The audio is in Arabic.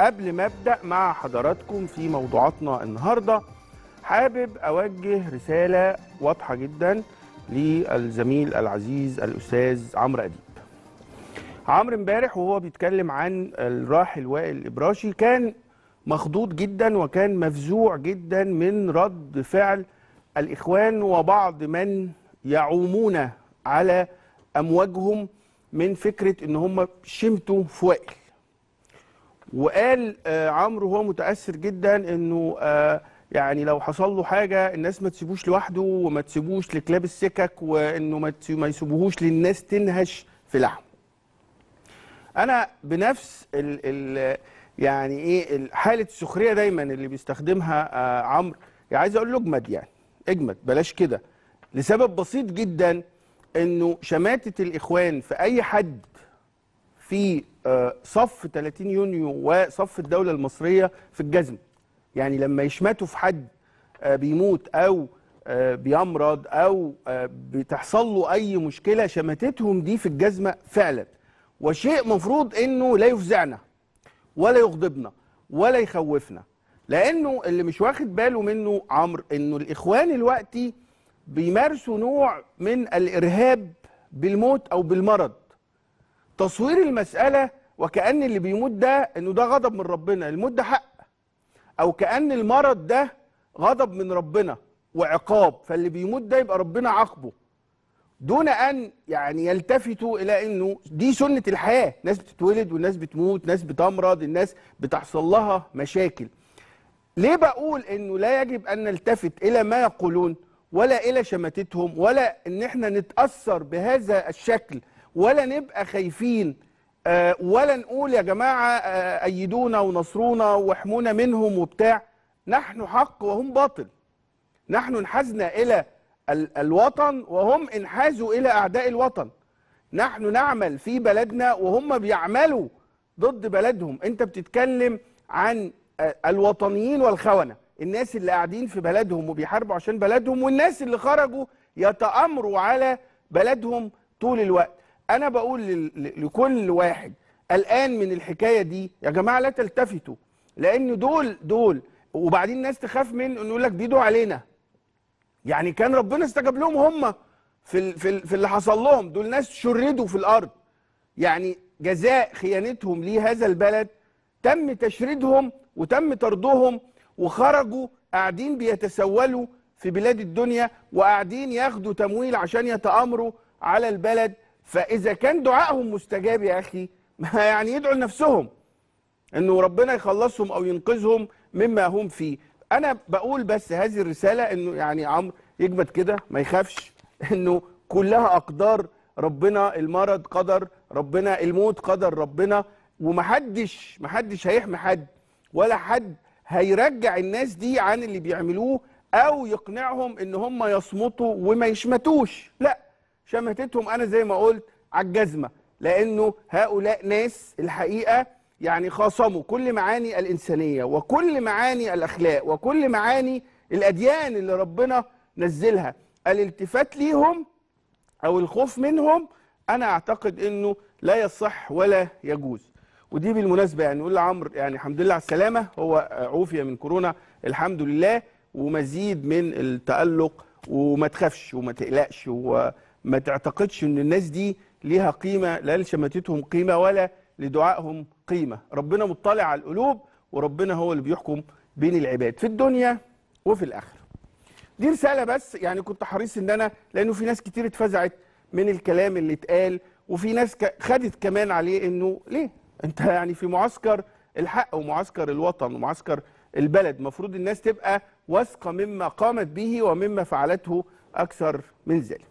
قبل ما ابدا مع حضراتكم في موضوعاتنا النهارده حابب اوجه رساله واضحه جدا للزميل العزيز الاستاذ عمرو اديب عمرو امبارح وهو بيتكلم عن الراحل وائل ابراشي كان مخضوض جدا وكان مفزوع جدا من رد فعل الاخوان وبعض من يعومون على امواجهم من فكره ان هم شمتوا في وائل وقال آه، عمرو هو متاثر جدا انه آه، يعني لو حصل له حاجه الناس ما تسيبوش لوحده وما تسيبوش لكلاب السكك وانه ما ما يسيبوهوش للناس تنهش في لحمه. انا بنفس ال ال يعني ايه حاله السخريه دايما اللي بيستخدمها آه، عمرو يعني عايز اقول له اجمد يعني اجمد بلاش كده لسبب بسيط جدا انه شماته الاخوان في اي حد في آه، صف 30 يونيو وصف الدوله المصريه في الجزم يعني لما يشمتوا في حد آه، بيموت او آه، بيمرض او بتحصل له اي مشكله شمتتهم دي في الجزمه فعلا وشيء مفروض انه لا يفزعنا ولا يغضبنا ولا يخوفنا لانه اللي مش واخد باله منه عمرو انه الاخوان الوقتي بيمارسوا نوع من الارهاب بالموت او بالمرض تصوير المسألة وكأن اللي بيموت ده إنه ده غضب من ربنا الموت ده حق أو كأن المرض ده غضب من ربنا وعقاب فاللي بيموت ده يبقى ربنا عاقبه دون ان يعني يلتفتوا الى انه دي سنه الحياه ناس بتتولد وناس بتموت ناس بتمرض الناس بتحصل لها مشاكل ليه بقول انه لا يجب ان نلتفت الى ما يقولون ولا الى شماتتهم ولا ان احنا نتاثر بهذا الشكل ولا نبقى خايفين آه، ولا نقول يا جماعه آه، ايدونا ونصرونا واحمونا منهم وبتاع نحن حق وهم باطل نحن انحازنا الى الوطن وهم انحازوا الى اعداء الوطن نحن نعمل في بلدنا وهم بيعملوا ضد بلدهم انت بتتكلم عن آه، الوطنيين والخونه الناس اللي قاعدين في بلدهم وبيحاربوا عشان بلدهم والناس اللي خرجوا يتامروا على بلدهم طول الوقت انا بقول لكل واحد قلقان من الحكايه دي يا جماعه لا تلتفتوا لان دول دول وبعدين الناس تخاف من انه يقول لك بيدوا علينا يعني كان ربنا استجاب لهم هم في في في اللي حصل لهم دول ناس شردوا في الارض يعني جزاء خيانتهم لهذا البلد تم تشريدهم وتم طردهم وخرجوا قاعدين بيتسولوا في بلاد الدنيا وقاعدين ياخدوا تمويل عشان يتآمروا على البلد فاذا كان دعائهم مستجاب يا اخي ما يعني يدعوا لنفسهم انه ربنا يخلصهم او ينقذهم مما هم فيه انا بقول بس هذه الرساله انه يعني عمرو يجبد كده ما يخافش انه كلها اقدار ربنا المرض قدر ربنا الموت قدر ربنا ومحدش محدش هيحمي حد ولا حد هيرجع الناس دي عن اللي بيعملوه او يقنعهم ان هم يصمتوا وما يشمتوش لا شمتتهم انا زي ما قلت على الجزمه لانه هؤلاء ناس الحقيقه يعني خاصموا كل معاني الانسانيه وكل معاني الاخلاق وكل معاني الاديان اللي ربنا نزلها الالتفات ليهم او الخوف منهم انا اعتقد انه لا يصح ولا يجوز ودي بالمناسبه يعني نقول لعمرو يعني الحمد لله على السلامه هو عوفي من كورونا الحمد لله ومزيد من التالق وما تخافش وما تقلقش و ما تعتقدش ان الناس دي ليها قيمه لا لشماتتهم قيمه ولا لدعائهم قيمه ربنا مطلع على القلوب وربنا هو اللي بيحكم بين العباد في الدنيا وفي الاخره دي رساله بس يعني كنت حريص ان انا لانه في ناس كتير اتفزعت من الكلام اللي اتقال وفي ناس خدت كمان عليه انه ليه انت يعني في معسكر الحق ومعسكر الوطن ومعسكر البلد مفروض الناس تبقى واثقه مما قامت به ومما فعلته اكثر من ذلك